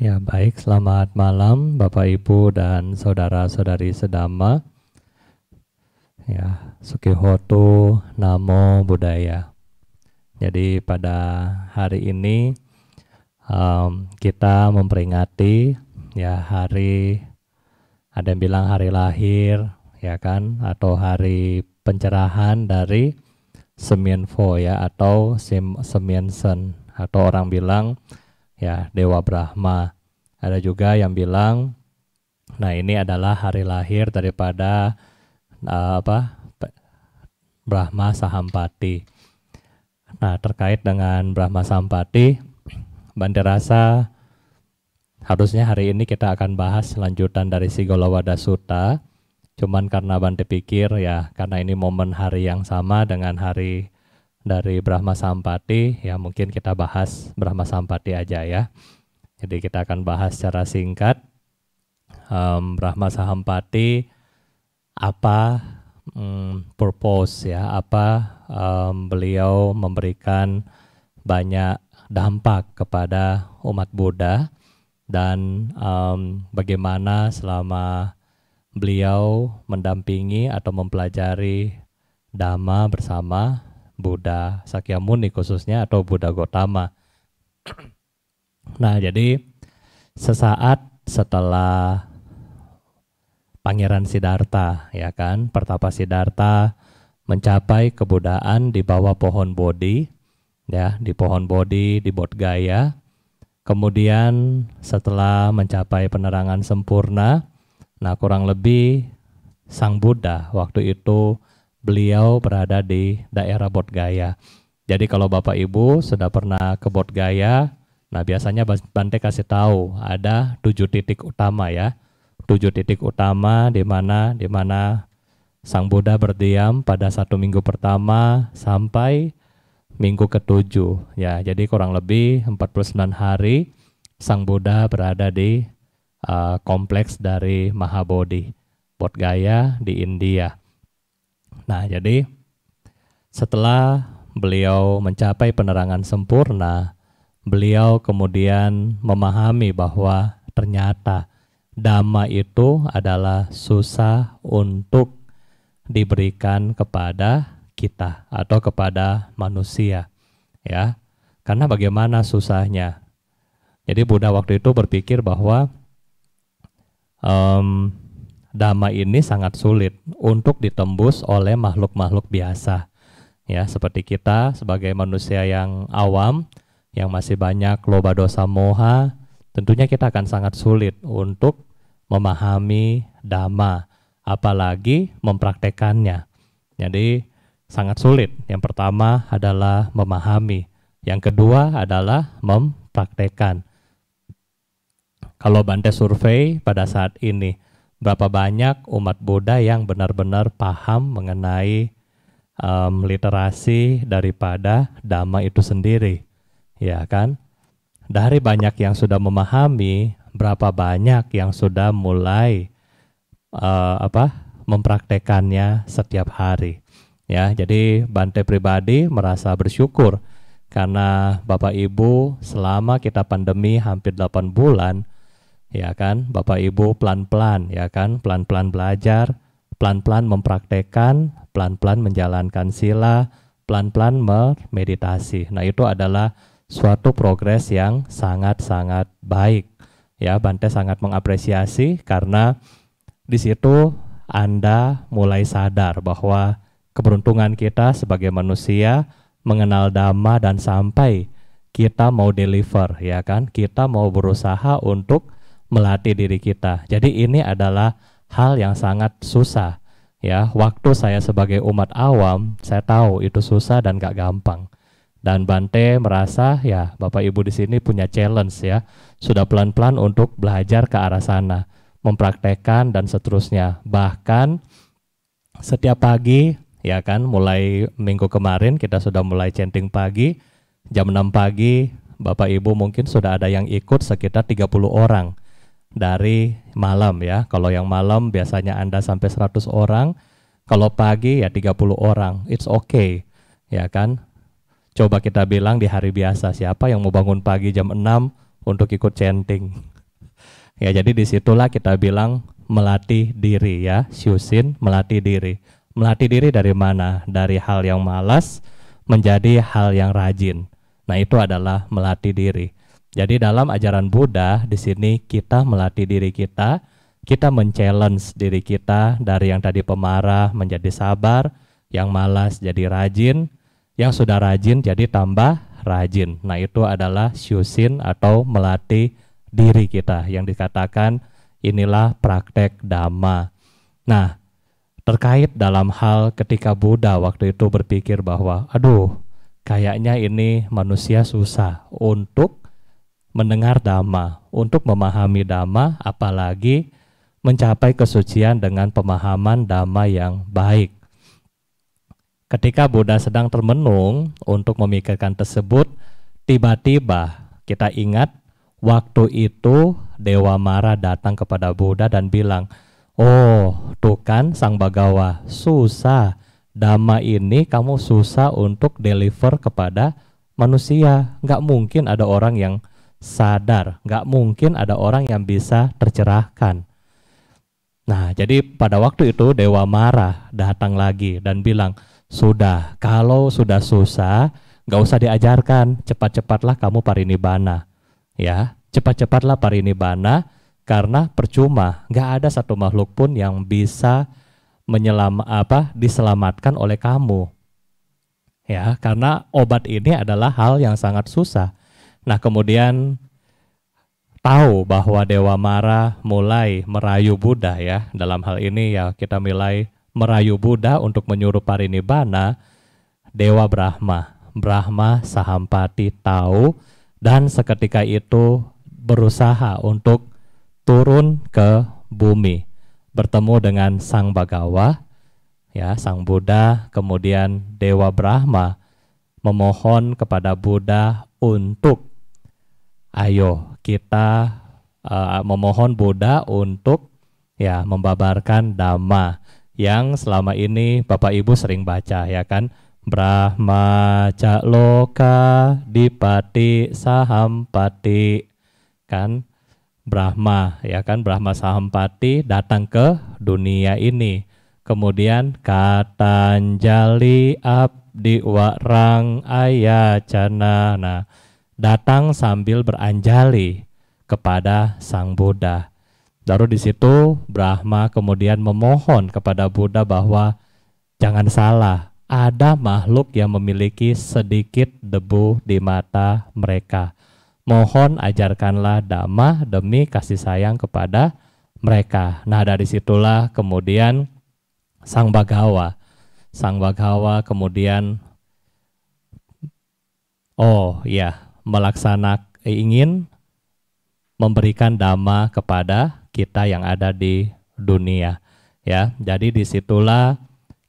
Ya baik, selamat malam Bapak Ibu dan saudara-saudari sedama. Ya, Sukihoto Namo Buddhaya. Jadi pada hari ini um, kita memperingati ya hari ada yang bilang hari lahir ya kan atau hari pencerahan dari Semienfo ya atau Semiensen atau orang bilang ya Dewa Brahma. Ada juga yang bilang, nah ini adalah hari lahir daripada uh, apa Brahma Sahampati. Nah terkait dengan Brahma Sahampati, Banderasa harusnya hari ini kita akan bahas lanjutan dari Sigolawada Sutta. Cuman karena Bante pikir ya karena ini momen hari yang sama dengan hari dari Brahma Sampati ya mungkin kita bahas Brahma Sampati aja ya. Jadi kita akan bahas secara singkat um, Brahma Sampati apa um, purpose ya apa um, beliau memberikan banyak dampak kepada umat Buddha dan um, bagaimana selama beliau mendampingi atau mempelajari dhamma bersama Buddha Sakyamuni khususnya atau Buddha Gotama. nah, jadi sesaat setelah Pangeran Siddhartha ya kan, Pertapa Siddhartha mencapai kebudaan di bawah pohon Bodhi ya, di pohon Bodhi di Bodh Gaya. Kemudian setelah mencapai penerangan sempurna, nah kurang lebih Sang Buddha waktu itu beliau berada di daerah Gaya. Jadi kalau Bapak Ibu sudah pernah ke Gaya, nah biasanya Bante kasih tahu ada tujuh titik utama ya. Tujuh titik utama di mana di mana Sang Buddha berdiam pada satu minggu pertama sampai minggu ketujuh ya. Jadi kurang lebih 49 hari Sang Buddha berada di uh, kompleks dari Mahabodhi, Bodh Gaya di India. Nah, jadi setelah beliau mencapai penerangan sempurna, beliau kemudian memahami bahwa ternyata dhamma itu adalah susah untuk diberikan kepada kita atau kepada manusia ya karena bagaimana susahnya jadi Buddha waktu itu berpikir bahwa um, dhamma ini sangat sulit untuk ditembus oleh makhluk-makhluk biasa. Ya, seperti kita sebagai manusia yang awam yang masih banyak loba dosa moha, tentunya kita akan sangat sulit untuk memahami dhamma, apalagi mempraktekannya. Jadi sangat sulit. Yang pertama adalah memahami, yang kedua adalah mempraktekkan. Kalau Bante survei pada saat ini, berapa banyak umat Buddha yang benar-benar paham mengenai um, literasi daripada dhamma itu sendiri, ya kan? Dari banyak yang sudah memahami, berapa banyak yang sudah mulai uh, apa mempraktekannya setiap hari, ya? Jadi Bante pribadi merasa bersyukur karena Bapak Ibu selama kita pandemi hampir 8 bulan ya kan Bapak Ibu pelan-pelan ya kan pelan-pelan belajar pelan-pelan mempraktekkan pelan-pelan menjalankan sila pelan-pelan bermeditasi nah itu adalah suatu progres yang sangat-sangat baik ya Bante sangat mengapresiasi karena di situ Anda mulai sadar bahwa keberuntungan kita sebagai manusia mengenal dhamma dan sampai kita mau deliver ya kan kita mau berusaha untuk melatih diri kita. Jadi ini adalah hal yang sangat susah. Ya, waktu saya sebagai umat awam, saya tahu itu susah dan gak gampang. Dan Bante merasa ya Bapak Ibu di sini punya challenge ya, sudah pelan-pelan untuk belajar ke arah sana, mempraktekkan dan seterusnya. Bahkan setiap pagi ya kan mulai minggu kemarin kita sudah mulai chanting pagi, jam 6 pagi Bapak Ibu mungkin sudah ada yang ikut sekitar 30 orang dari malam ya. Kalau yang malam biasanya Anda sampai 100 orang, kalau pagi ya 30 orang. It's okay. Ya kan? Coba kita bilang di hari biasa siapa yang mau bangun pagi jam 6 untuk ikut chanting. ya jadi disitulah kita bilang melatih diri ya, syusin melatih diri. Melatih diri dari mana? Dari hal yang malas menjadi hal yang rajin. Nah itu adalah melatih diri. Jadi dalam ajaran Buddha di sini kita melatih diri kita, kita men-challenge diri kita dari yang tadi pemarah menjadi sabar, yang malas jadi rajin, yang sudah rajin jadi tambah rajin. Nah, itu adalah syusin atau melatih diri kita yang dikatakan inilah praktek dhamma. Nah, terkait dalam hal ketika Buddha waktu itu berpikir bahwa aduh, kayaknya ini manusia susah untuk mendengar dhamma, untuk memahami dhamma, apalagi mencapai kesucian dengan pemahaman dhamma yang baik. Ketika Buddha sedang termenung untuk memikirkan tersebut, tiba-tiba kita ingat waktu itu Dewa Mara datang kepada Buddha dan bilang, Oh, tuh kan Sang Bagawa, susah. Dhamma ini kamu susah untuk deliver kepada manusia. Nggak mungkin ada orang yang sadar. Nggak mungkin ada orang yang bisa tercerahkan. Nah, jadi pada waktu itu Dewa marah, datang lagi dan bilang, sudah, kalau sudah susah, nggak usah diajarkan, cepat-cepatlah kamu parinibana. Ya, cepat-cepatlah parinibana, karena percuma, nggak ada satu makhluk pun yang bisa menyelam apa diselamatkan oleh kamu. Ya, karena obat ini adalah hal yang sangat susah Nah kemudian tahu bahwa Dewa Mara mulai merayu Buddha ya. Dalam hal ini ya kita mulai merayu Buddha untuk menyuruh parinibbana Dewa Brahma. Brahma Sahampati tahu dan seketika itu berusaha untuk turun ke bumi bertemu dengan Sang Bagawa ya Sang Buddha kemudian Dewa Brahma memohon kepada Buddha untuk ayo kita uh, memohon Buddha untuk ya membabarkan dhamma yang selama ini Bapak Ibu sering baca ya kan Brahma Caloka Dipati Sahampati kan Brahma ya kan Brahma Sahampati datang ke dunia ini kemudian Katanjali Abdi Warang Ayacana nah datang sambil beranjali kepada Sang Buddha. Lalu di situ Brahma kemudian memohon kepada Buddha bahwa jangan salah, ada makhluk yang memiliki sedikit debu di mata mereka. Mohon ajarkanlah dhamma demi kasih sayang kepada mereka. Nah, dari situlah kemudian Sang Bagawa, Sang Bagawa kemudian Oh, ya, melaksanakan eh, ingin memberikan dhamma kepada kita yang ada di dunia ya jadi disitulah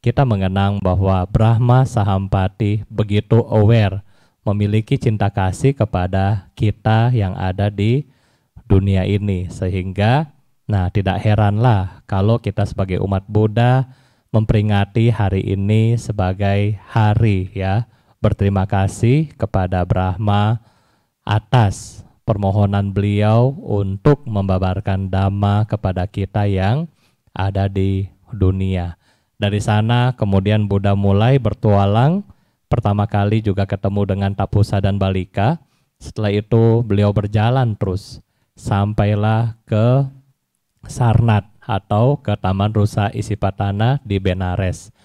kita mengenang bahwa Brahma Sahampati begitu aware memiliki cinta kasih kepada kita yang ada di dunia ini sehingga nah tidak heranlah kalau kita sebagai umat Buddha memperingati hari ini sebagai hari ya berterima kasih kepada Brahma atas permohonan beliau untuk membabarkan dhamma kepada kita yang ada di dunia. Dari sana kemudian Buddha mulai bertualang, pertama kali juga ketemu dengan Tapusa dan Balika. Setelah itu beliau berjalan terus sampailah ke Sarnat atau ke Taman Rusa Isipatana di Benares.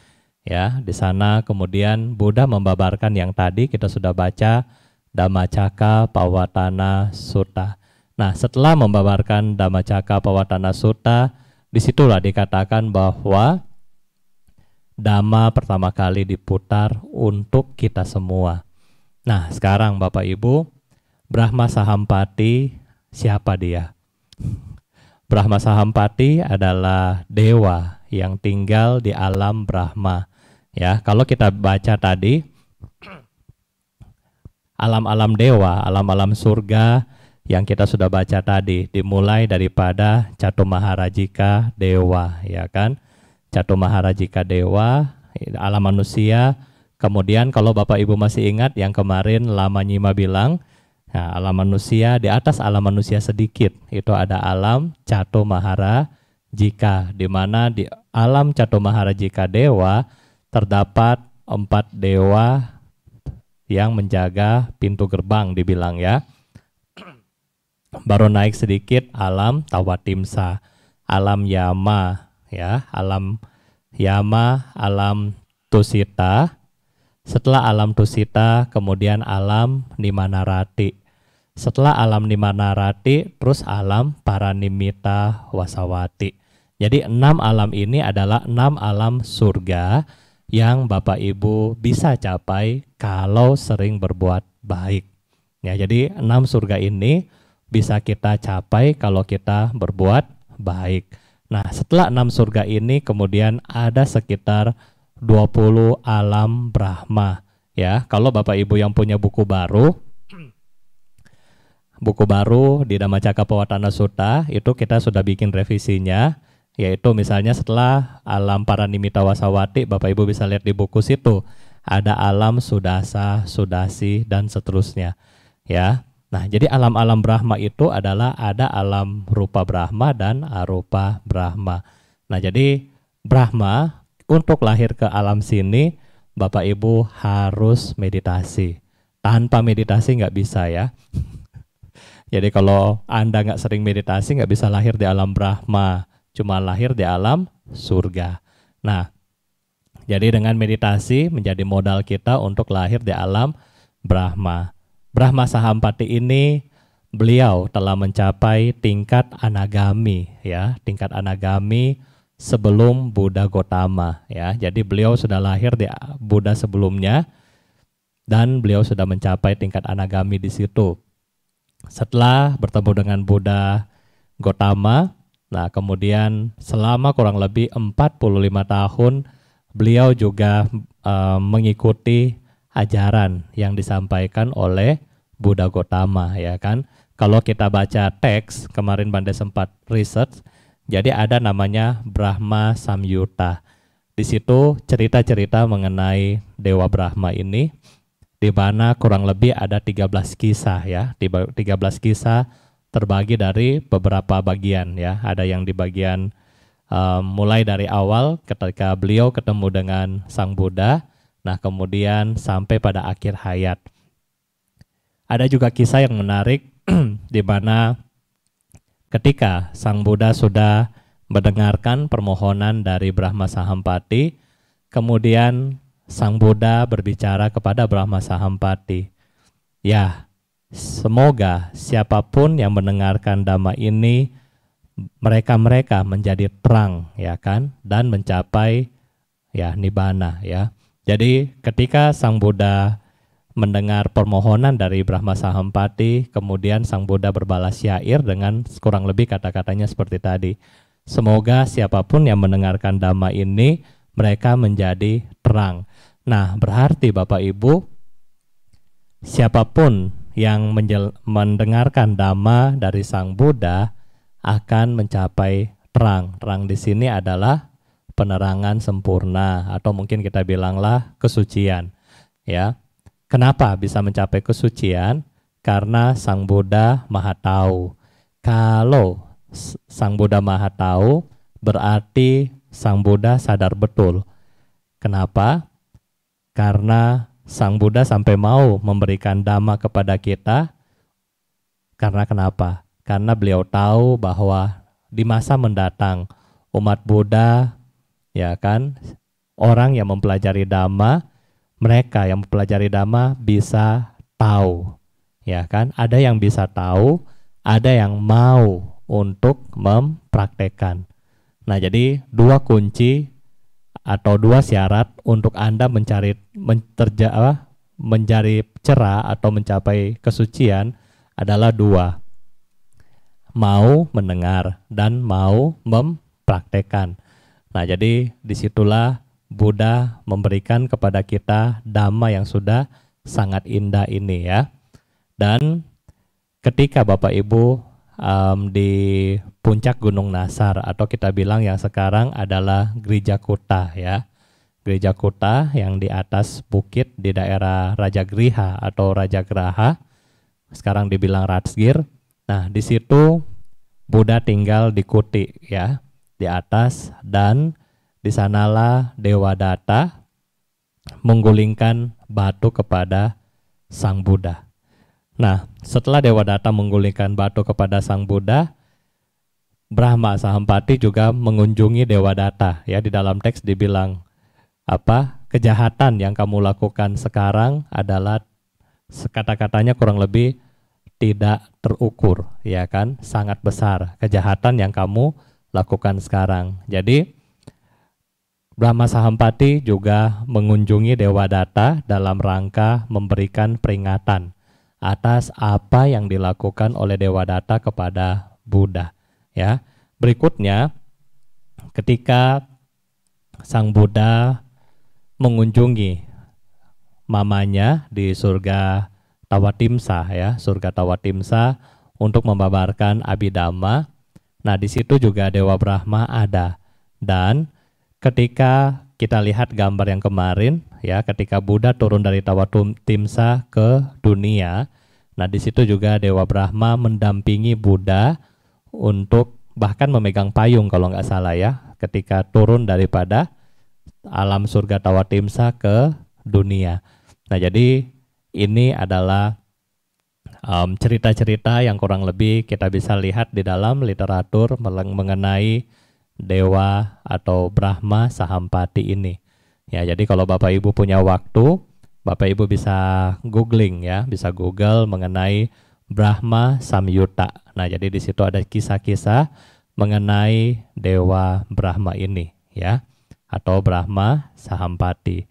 Ya, di sana kemudian Buddha membabarkan yang tadi kita sudah baca Dhammacaka Pawatana Sutta. Nah, setelah membabarkan Dhammacaka Pawatana Sutta, disitulah dikatakan bahwa Dhamma pertama kali diputar untuk kita semua. Nah, sekarang Bapak Ibu, Brahma Sahampati siapa dia? Brahma Sahampati adalah dewa yang tinggal di alam Brahma. Ya, kalau kita baca tadi alam-alam dewa, alam-alam surga yang kita sudah baca tadi dimulai daripada Catu Maharajika Dewa, ya kan? Catu Maharajika Dewa, alam manusia. Kemudian kalau Bapak Ibu masih ingat yang kemarin Lama Nyima bilang, nah, alam manusia di atas alam manusia sedikit itu ada alam Cato Mahara jika di mana di alam Catomahara jika dewa terdapat empat dewa yang menjaga pintu gerbang dibilang ya. Baru naik sedikit alam Tawatimsa, alam Yama ya, alam Yama, alam Tusita. Setelah alam Tusita kemudian alam Nimanarati setelah alam Nimanarati terus alam Paranimita Wasawati. Jadi enam alam ini adalah enam alam surga yang Bapak Ibu bisa capai kalau sering berbuat baik. Ya, jadi enam surga ini bisa kita capai kalau kita berbuat baik. Nah, setelah enam surga ini kemudian ada sekitar 20 alam Brahma. Ya, kalau Bapak Ibu yang punya buku baru, buku baru di Damacaka Pawatana suta itu kita sudah bikin revisinya yaitu misalnya setelah alam Paranimita Wasawati Bapak Ibu bisa lihat di buku situ ada alam Sudasa, Sudasi dan seterusnya ya. Nah, jadi alam-alam Brahma itu adalah ada alam rupa Brahma dan arupa Brahma. Nah, jadi Brahma untuk lahir ke alam sini Bapak Ibu harus meditasi. Tanpa meditasi nggak bisa ya. Jadi kalau Anda nggak sering meditasi, nggak bisa lahir di alam Brahma, cuma lahir di alam surga. Nah, jadi dengan meditasi menjadi modal kita untuk lahir di alam Brahma. Brahma Sahampati ini beliau telah mencapai tingkat anagami ya, tingkat anagami sebelum Buddha Gotama ya. Jadi beliau sudah lahir di Buddha sebelumnya dan beliau sudah mencapai tingkat anagami di situ. Setelah bertemu dengan Buddha Gotama, nah kemudian selama kurang lebih 45 tahun beliau juga uh, mengikuti ajaran yang disampaikan oleh Buddha Gotama ya kan. Kalau kita baca teks kemarin Bande sempat research, jadi ada namanya Brahma Samyutta. Di situ cerita-cerita mengenai Dewa Brahma ini di mana kurang lebih ada 13 kisah ya, 13 kisah terbagi dari beberapa bagian ya. Ada yang di bagian um, mulai dari awal ketika beliau ketemu dengan Sang Buddha, nah kemudian sampai pada akhir hayat. Ada juga kisah yang menarik di mana ketika Sang Buddha sudah mendengarkan permohonan dari Brahma Sahampati, kemudian Sang Buddha berbicara kepada Brahma Sahampati. Ya, semoga siapapun yang mendengarkan dhamma ini mereka-mereka menjadi terang ya kan dan mencapai ya nibbana ya. Jadi ketika Sang Buddha mendengar permohonan dari Brahma Sahampati, kemudian Sang Buddha berbalas syair dengan kurang lebih kata-katanya seperti tadi. Semoga siapapun yang mendengarkan dhamma ini mereka menjadi terang. Nah, berarti Bapak Ibu, siapapun yang mendengarkan dhamma dari Sang Buddha akan mencapai terang. Terang di sini adalah penerangan sempurna atau mungkin kita bilanglah kesucian. Ya. Kenapa bisa mencapai kesucian? Karena Sang Buddha Maha Tahu. Kalau Sang Buddha Maha Tahu berarti Sang Buddha sadar betul. Kenapa? Karena Sang Buddha sampai mau memberikan dhamma kepada kita. Karena kenapa? Karena beliau tahu bahwa di masa mendatang umat Buddha ya kan orang yang mempelajari dhamma mereka yang mempelajari dhamma bisa tahu ya kan ada yang bisa tahu ada yang mau untuk mempraktekkan nah jadi dua kunci atau dua syarat untuk Anda mencari menterja, mencari cerah atau mencapai kesucian adalah dua. Mau mendengar dan mau mempraktekkan. Nah, jadi disitulah Buddha memberikan kepada kita dhamma yang sudah sangat indah ini ya. Dan ketika Bapak Ibu um, di puncak Gunung Nasar atau kita bilang yang sekarang adalah Gereja Kuta ya. Gereja Kuta yang di atas bukit di daerah Raja Griha atau Raja Graha sekarang dibilang Ratsgir. Nah, di situ Buddha tinggal di Kuti ya, di atas dan di sanalah Dewa Data menggulingkan batu kepada Sang Buddha. Nah, setelah Dewa Data menggulingkan batu kepada Sang Buddha, Brahma Sahampati juga mengunjungi Dewa Data. Ya, di dalam teks dibilang apa? Kejahatan yang kamu lakukan sekarang adalah kata-katanya kurang lebih tidak terukur, ya kan? Sangat besar kejahatan yang kamu lakukan sekarang. Jadi Brahma Sahampati juga mengunjungi Dewa Data dalam rangka memberikan peringatan atas apa yang dilakukan oleh Dewa Data kepada Buddha. Ya, berikutnya ketika Sang Buddha mengunjungi mamanya di surga Tawatimsa ya, surga Tawatimsa untuk membabarkan Abhidhamma. Nah, di situ juga Dewa Brahma ada. Dan ketika kita lihat gambar yang kemarin ya ketika Buddha turun dari Tawatum Timsa ke dunia. Nah, di situ juga Dewa Brahma mendampingi Buddha untuk bahkan memegang payung kalau nggak salah ya ketika turun daripada alam surga Tawatimsa ke dunia. Nah, jadi ini adalah um, cerita-cerita um, cerita -cerita yang kurang lebih kita bisa lihat di dalam literatur mengenai dewa atau Brahma saham pati ini. Ya, jadi kalau Bapak Ibu punya waktu, Bapak Ibu bisa googling ya, bisa Google mengenai Brahma Samyuta. Nah, jadi di situ ada kisah-kisah mengenai dewa Brahma ini ya, atau Brahma Sahampati.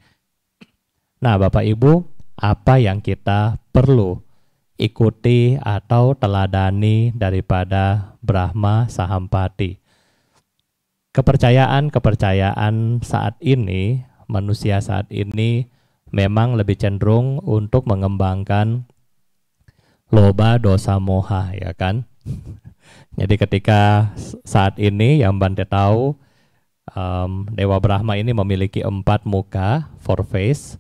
Nah, Bapak Ibu, apa yang kita perlu ikuti atau teladani daripada Brahma Sahampati? kepercayaan-kepercayaan saat ini, manusia saat ini memang lebih cenderung untuk mengembangkan loba dosa moha ya kan. Jadi ketika saat ini yang Bante tahu um, Dewa Brahma ini memiliki empat muka, four face.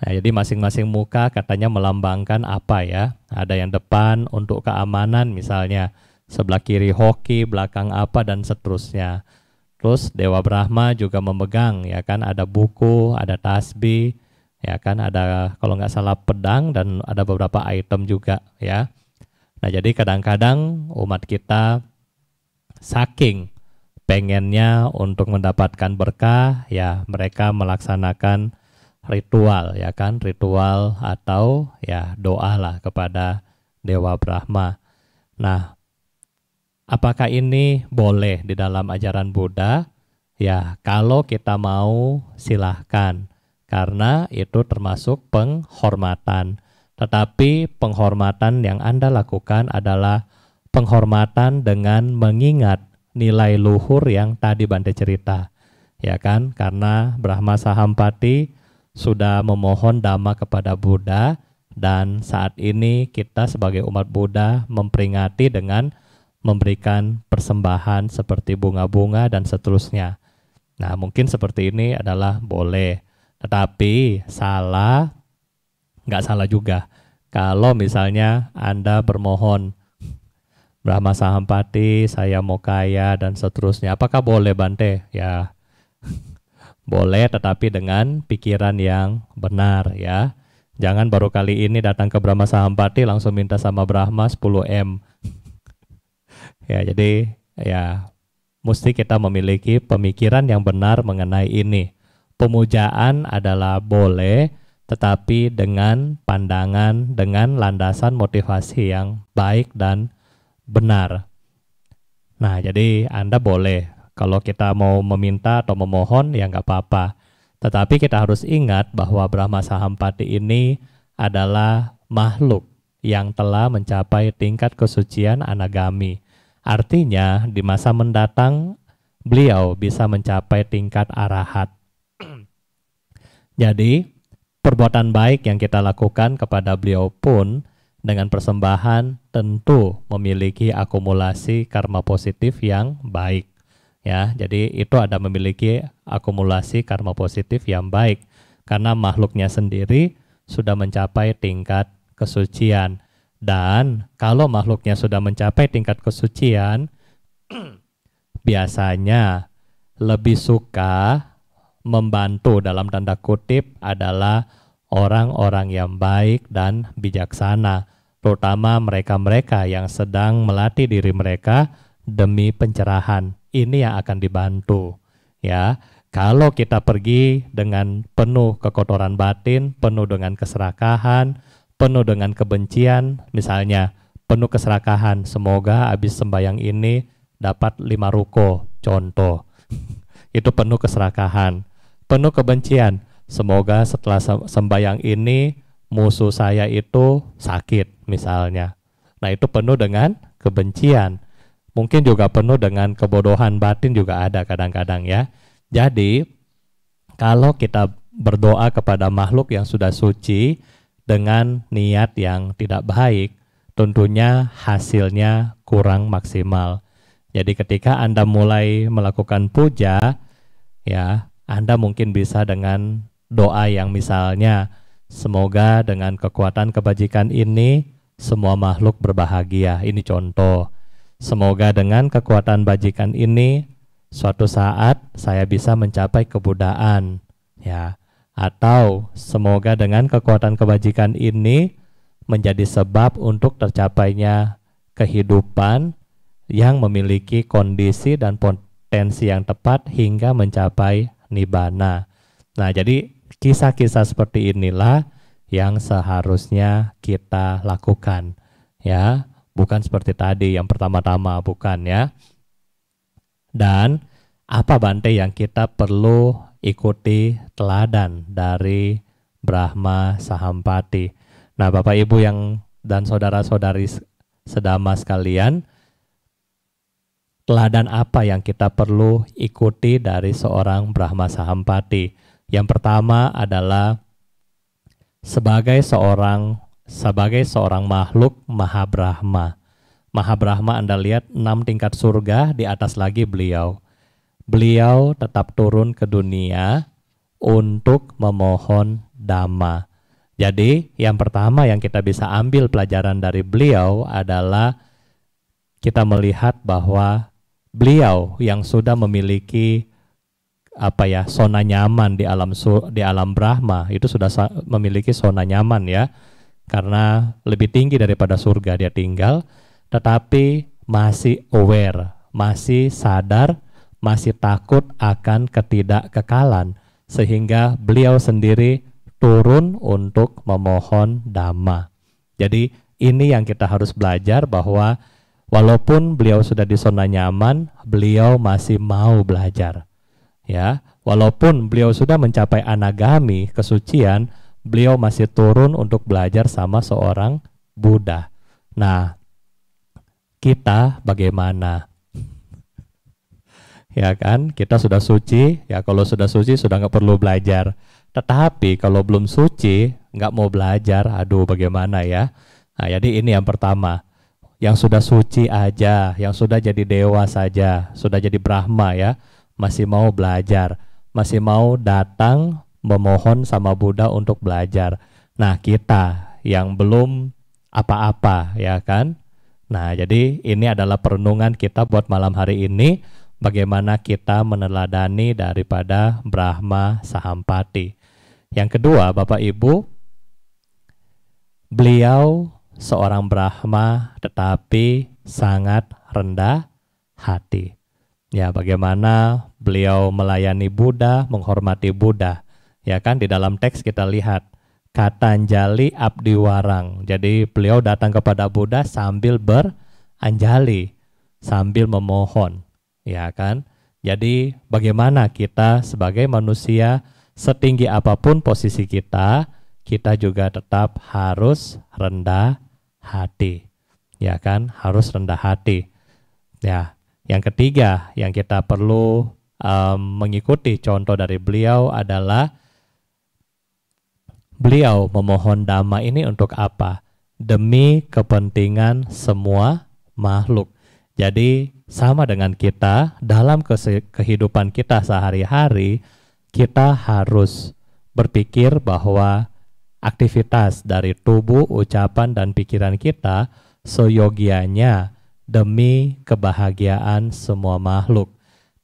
Nah, jadi masing-masing muka katanya melambangkan apa ya? Ada yang depan untuk keamanan misalnya, sebelah kiri hoki, belakang apa dan seterusnya. Terus Dewa Brahma juga memegang ya kan ada buku, ada tasbih, ya kan ada kalau nggak salah pedang dan ada beberapa item juga ya. Nah jadi kadang-kadang umat kita saking pengennya untuk mendapatkan berkah ya mereka melaksanakan ritual ya kan ritual atau ya doa lah kepada Dewa Brahma. Nah Apakah ini boleh di dalam ajaran Buddha? Ya, kalau kita mau silahkan, karena itu termasuk penghormatan. Tetapi penghormatan yang Anda lakukan adalah penghormatan dengan mengingat nilai luhur yang tadi Bante cerita. Ya kan? Karena Brahma Sahampati sudah memohon dhamma kepada Buddha dan saat ini kita sebagai umat Buddha memperingati dengan memberikan persembahan seperti bunga-bunga dan seterusnya. Nah, mungkin seperti ini adalah boleh. Tetapi salah, nggak salah juga. Kalau misalnya Anda bermohon, Brahma Sahampati, saya mau kaya, dan seterusnya. Apakah boleh, Bante? Ya, boleh tetapi dengan pikiran yang benar ya. Jangan baru kali ini datang ke Brahma Sahampati langsung minta sama Brahma 10M. Ya, jadi ya mesti kita memiliki pemikiran yang benar mengenai ini. Pemujaan adalah boleh, tetapi dengan pandangan, dengan landasan motivasi yang baik dan benar. Nah, jadi Anda boleh kalau kita mau meminta atau memohon ya nggak apa-apa. Tetapi kita harus ingat bahwa Brahma Sahampati ini adalah makhluk yang telah mencapai tingkat kesucian anagami Artinya di masa mendatang beliau bisa mencapai tingkat arahat. Jadi perbuatan baik yang kita lakukan kepada beliau pun dengan persembahan tentu memiliki akumulasi karma positif yang baik. Ya, jadi itu ada memiliki akumulasi karma positif yang baik karena makhluknya sendiri sudah mencapai tingkat kesucian. Dan kalau makhluknya sudah mencapai tingkat kesucian, biasanya lebih suka membantu dalam tanda kutip adalah orang-orang yang baik dan bijaksana, terutama mereka-mereka yang sedang melatih diri mereka demi pencerahan. Ini yang akan dibantu, ya. Kalau kita pergi dengan penuh kekotoran batin, penuh dengan keserakahan, penuh dengan kebencian, misalnya penuh keserakahan. Semoga habis sembahyang ini dapat lima ruko, contoh. Itu penuh keserakahan. Penuh kebencian, semoga setelah sembahyang ini musuh saya itu sakit misalnya. Nah itu penuh dengan kebencian. Mungkin juga penuh dengan kebodohan batin juga ada kadang-kadang ya. Jadi kalau kita berdoa kepada makhluk yang sudah suci, dengan niat yang tidak baik, tentunya hasilnya kurang maksimal. Jadi ketika Anda mulai melakukan puja, ya, Anda mungkin bisa dengan doa yang misalnya semoga dengan kekuatan kebajikan ini semua makhluk berbahagia. Ini contoh. Semoga dengan kekuatan bajikan ini suatu saat saya bisa mencapai kebudaan. Ya atau semoga dengan kekuatan kebajikan ini menjadi sebab untuk tercapainya kehidupan yang memiliki kondisi dan potensi yang tepat hingga mencapai nibana. Nah, jadi kisah-kisah seperti inilah yang seharusnya kita lakukan ya, bukan seperti tadi yang pertama-tama bukan ya. Dan apa bantai yang kita perlu ikuti teladan dari Brahma Sahampati. Nah, Bapak Ibu yang dan saudara-saudari sedama sekalian, teladan apa yang kita perlu ikuti dari seorang Brahma Sahampati? Yang pertama adalah sebagai seorang sebagai seorang makhluk Mahabrahma. Mahabrahma Anda lihat enam tingkat surga di atas lagi beliau beliau tetap turun ke dunia untuk memohon dhamma. Jadi, yang pertama yang kita bisa ambil pelajaran dari beliau adalah kita melihat bahwa beliau yang sudah memiliki apa ya zona nyaman di alam su, di alam Brahma itu sudah memiliki zona nyaman ya karena lebih tinggi daripada surga dia tinggal tetapi masih aware masih sadar masih takut akan ketidakkekalan sehingga beliau sendiri turun untuk memohon dhamma. Jadi ini yang kita harus belajar bahwa walaupun beliau sudah di zona nyaman, beliau masih mau belajar. Ya, walaupun beliau sudah mencapai anagami kesucian, beliau masih turun untuk belajar sama seorang Buddha. Nah, kita bagaimana? ya kan? Kita sudah suci, ya kalau sudah suci sudah nggak perlu belajar. Tetapi kalau belum suci, nggak mau belajar, aduh bagaimana ya? Nah, jadi ini yang pertama. Yang sudah suci aja, yang sudah jadi dewa saja, sudah jadi Brahma ya, masih mau belajar, masih mau datang memohon sama Buddha untuk belajar. Nah, kita yang belum apa-apa ya kan? Nah, jadi ini adalah perenungan kita buat malam hari ini bagaimana kita meneladani daripada Brahma Sahampati. Yang kedua, Bapak Ibu, beliau seorang Brahma tetapi sangat rendah hati. Ya, bagaimana beliau melayani Buddha, menghormati Buddha. Ya kan di dalam teks kita lihat Katanjali Abdiwarang. Jadi beliau datang kepada Buddha sambil beranjali, sambil memohon ya kan? Jadi bagaimana kita sebagai manusia setinggi apapun posisi kita, kita juga tetap harus rendah hati. Ya kan? Harus rendah hati. Ya. Yang ketiga yang kita perlu um, mengikuti contoh dari beliau adalah beliau memohon dhamma ini untuk apa? Demi kepentingan semua makhluk. Jadi sama dengan kita dalam kehidupan kita sehari-hari kita harus berpikir bahwa aktivitas dari tubuh, ucapan dan pikiran kita seyogianya demi kebahagiaan semua makhluk.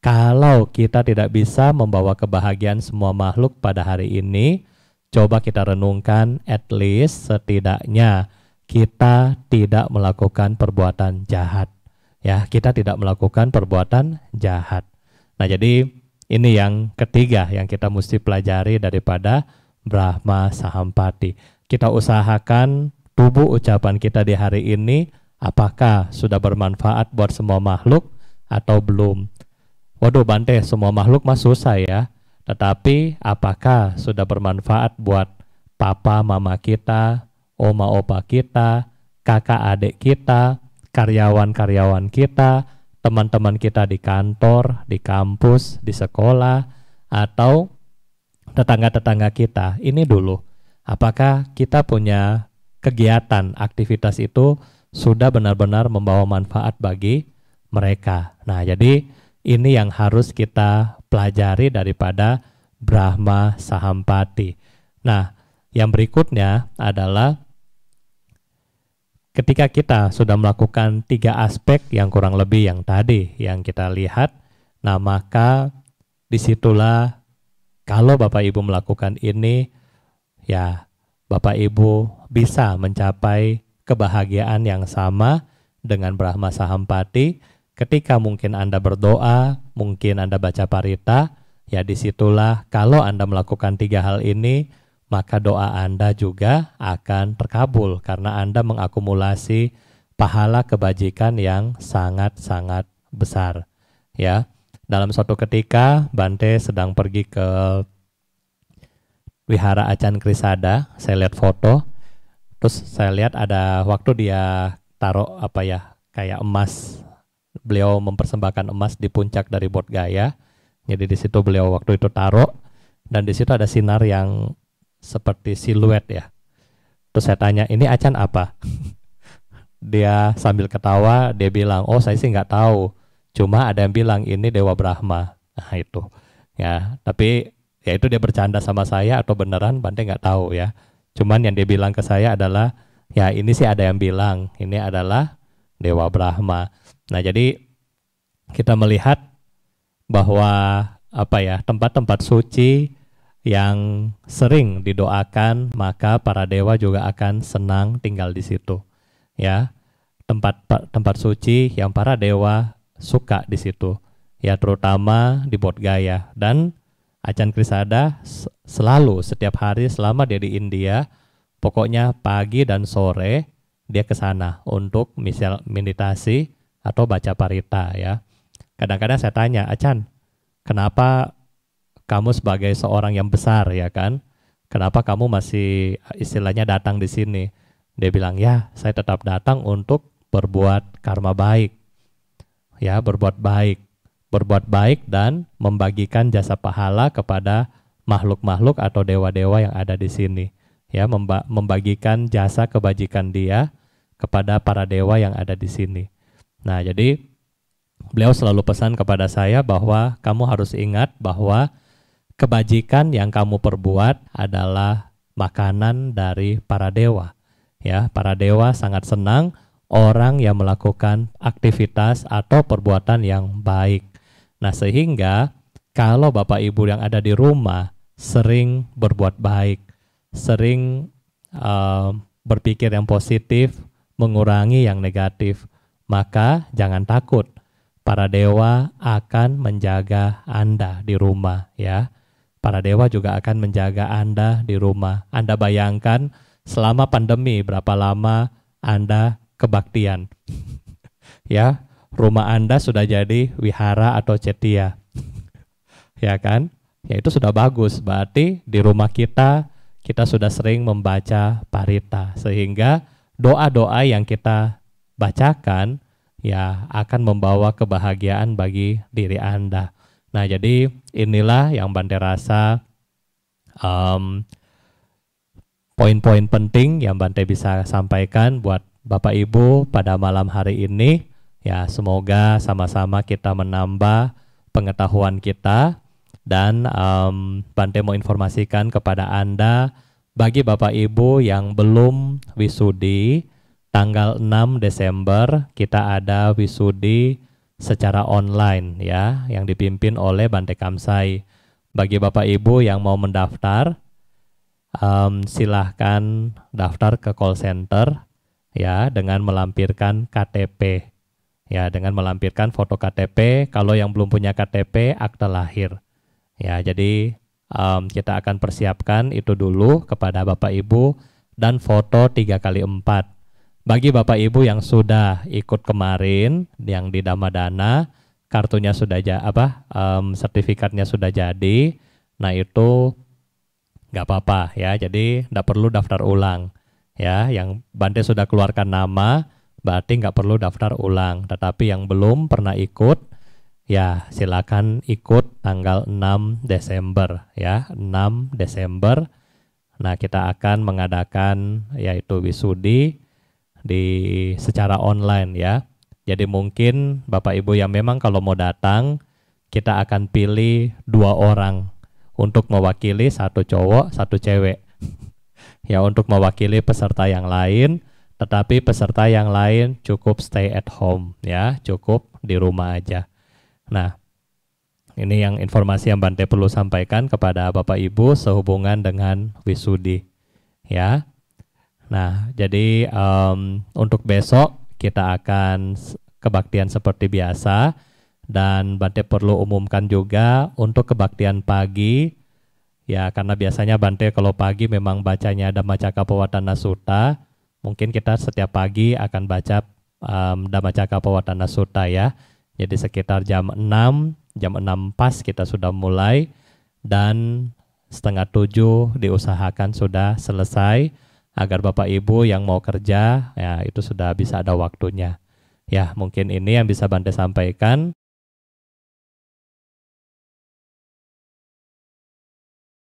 Kalau kita tidak bisa membawa kebahagiaan semua makhluk pada hari ini, coba kita renungkan at least setidaknya kita tidak melakukan perbuatan jahat ya kita tidak melakukan perbuatan jahat. Nah, jadi ini yang ketiga yang kita mesti pelajari daripada Brahma Sahampati. Kita usahakan tubuh ucapan kita di hari ini apakah sudah bermanfaat buat semua makhluk atau belum. Waduh Bante, semua makhluk mah susah ya. Tetapi apakah sudah bermanfaat buat papa mama kita, oma opa kita, kakak adik kita, karyawan-karyawan kita, teman-teman kita di kantor, di kampus, di sekolah, atau tetangga-tetangga kita. Ini dulu, apakah kita punya kegiatan, aktivitas itu sudah benar-benar membawa manfaat bagi mereka. Nah, jadi ini yang harus kita pelajari daripada Brahma Sahampati. Nah, yang berikutnya adalah ketika kita sudah melakukan tiga aspek yang kurang lebih yang tadi yang kita lihat, nah maka disitulah kalau Bapak Ibu melakukan ini, ya Bapak Ibu bisa mencapai kebahagiaan yang sama dengan Brahma Sahampati ketika mungkin Anda berdoa, mungkin Anda baca parita, ya disitulah kalau Anda melakukan tiga hal ini, maka doa Anda juga akan terkabul karena Anda mengakumulasi pahala kebajikan yang sangat-sangat besar. Ya, dalam suatu ketika Bante sedang pergi ke Wihara Acan Krisada, saya lihat foto, terus saya lihat ada waktu dia taruh apa ya kayak emas, beliau mempersembahkan emas di puncak dari Bodh Gaya. Jadi di situ beliau waktu itu taruh dan di situ ada sinar yang seperti siluet ya. Terus saya tanya, ini acan apa? dia sambil ketawa, dia bilang, oh saya sih nggak tahu. Cuma ada yang bilang ini Dewa Brahma. Nah itu. Ya, tapi ya itu dia bercanda sama saya atau beneran Bante nggak tahu ya. Cuman yang dia bilang ke saya adalah, ya ini sih ada yang bilang, ini adalah Dewa Brahma. Nah jadi kita melihat bahwa apa ya tempat-tempat suci yang sering didoakan, maka para dewa juga akan senang tinggal di situ. Ya, tempat tempat suci yang para dewa suka di situ. Ya, terutama di Bodh Gaya dan Acan Krisada selalu setiap hari selama dia di India, pokoknya pagi dan sore dia ke sana untuk misal meditasi atau baca parita ya. Kadang-kadang saya tanya, Acan, kenapa kamu sebagai seorang yang besar ya kan kenapa kamu masih istilahnya datang di sini dia bilang ya saya tetap datang untuk berbuat karma baik ya berbuat baik berbuat baik dan membagikan jasa pahala kepada makhluk-makhluk atau dewa-dewa yang ada di sini ya memba membagikan jasa kebajikan dia kepada para dewa yang ada di sini. Nah, jadi beliau selalu pesan kepada saya bahwa kamu harus ingat bahwa kebajikan yang kamu perbuat adalah makanan dari para dewa. Ya, para dewa sangat senang orang yang melakukan aktivitas atau perbuatan yang baik. Nah, sehingga kalau Bapak Ibu yang ada di rumah sering berbuat baik, sering uh, berpikir yang positif, mengurangi yang negatif, maka jangan takut. Para dewa akan menjaga Anda di rumah ya. Para dewa juga akan menjaga Anda di rumah. Anda bayangkan selama pandemi berapa lama Anda kebaktian. ya, rumah Anda sudah jadi wihara atau cetia. ya kan? Ya itu sudah bagus. Berarti di rumah kita kita sudah sering membaca parita sehingga doa-doa yang kita bacakan ya akan membawa kebahagiaan bagi diri Anda. Nah, jadi inilah yang Bante rasa um, poin-poin penting yang Bante bisa sampaikan buat Bapak Ibu pada malam hari ini. Ya, semoga sama-sama kita menambah pengetahuan kita dan um, Bante mau informasikan kepada Anda bagi Bapak Ibu yang belum wisudi tanggal 6 Desember kita ada wisudi secara online ya yang dipimpin oleh Bante Kamsai. Bagi Bapak Ibu yang mau mendaftar um, silahkan daftar ke call center ya dengan melampirkan KTP ya dengan melampirkan foto KTP kalau yang belum punya KTP akta lahir ya jadi um, kita akan persiapkan itu dulu kepada Bapak Ibu dan foto tiga kali empat bagi Bapak Ibu yang sudah ikut kemarin yang di Damadana, kartunya sudah ja, apa um, sertifikatnya sudah jadi, nah itu nggak apa-apa ya. Jadi nggak perlu daftar ulang ya. Yang Bante sudah keluarkan nama, berarti nggak perlu daftar ulang. Tetapi yang belum pernah ikut, ya silakan ikut tanggal 6 Desember ya. 6 Desember. Nah kita akan mengadakan yaitu wisudi di secara online ya. Jadi mungkin Bapak Ibu yang memang kalau mau datang kita akan pilih dua orang untuk mewakili satu cowok, satu cewek. ya untuk mewakili peserta yang lain, tetapi peserta yang lain cukup stay at home ya, cukup di rumah aja. Nah, ini yang informasi yang Bante perlu sampaikan kepada Bapak Ibu sehubungan dengan wisudi. Ya, Nah, jadi um, untuk besok kita akan kebaktian seperti biasa dan Bante perlu umumkan juga untuk kebaktian pagi ya karena biasanya Bante kalau pagi memang bacanya ada Dhamma Cakapawatana Sutta mungkin kita setiap pagi akan baca um, Dhamma pawatana Sutta ya jadi sekitar jam 6 jam 6 pas kita sudah mulai dan setengah 7 diusahakan sudah selesai agar Bapak Ibu yang mau kerja ya itu sudah bisa ada waktunya. Ya, mungkin ini yang bisa Bante sampaikan.